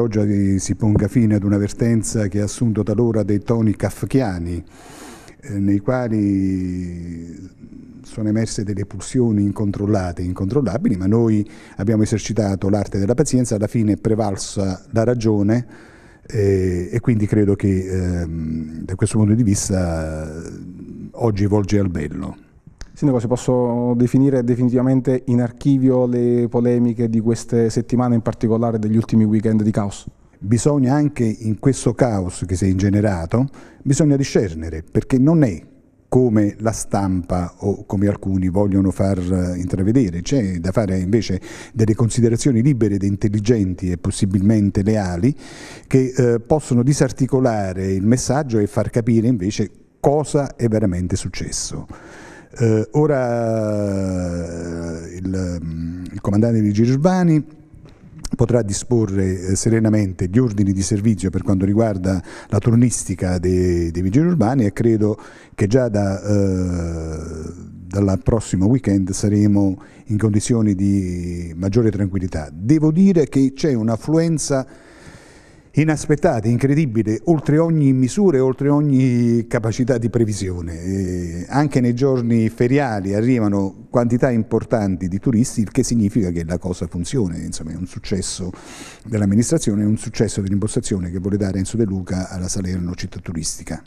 Oggi si ponga fine ad una vertenza che ha assunto talora dei toni kafkiani, eh, nei quali sono emerse delle pulsioni incontrollate, incontrollabili, ma noi abbiamo esercitato l'arte della pazienza, alla fine è prevalsa la ragione eh, e quindi credo che eh, da questo punto di vista oggi volge al bello. Sindaco, si posso definire definitivamente in archivio le polemiche di queste settimane, in particolare degli ultimi weekend di caos? Bisogna anche in questo caos che si è ingenerato, bisogna discernere, perché non è come la stampa o come alcuni vogliono far eh, intravedere, c'è da fare invece delle considerazioni libere ed intelligenti e possibilmente leali che eh, possono disarticolare il messaggio e far capire invece cosa è veramente successo. Eh, ora il, mm, il comandante dei vigili urbani potrà disporre eh, serenamente gli ordini di servizio per quanto riguarda la turnistica dei, dei vigili urbani e credo che già da, eh, dal prossimo weekend saremo in condizioni di maggiore tranquillità. Devo dire che c'è un'affluenza inaspettati, incredibili, oltre ogni misura e oltre ogni capacità di previsione. E anche nei giorni feriali arrivano quantità importanti di turisti, il che significa che la cosa funziona, insomma è un successo dell'amministrazione, è un successo dell'impostazione che vuole dare Enzo De Luca alla Salerno città turistica.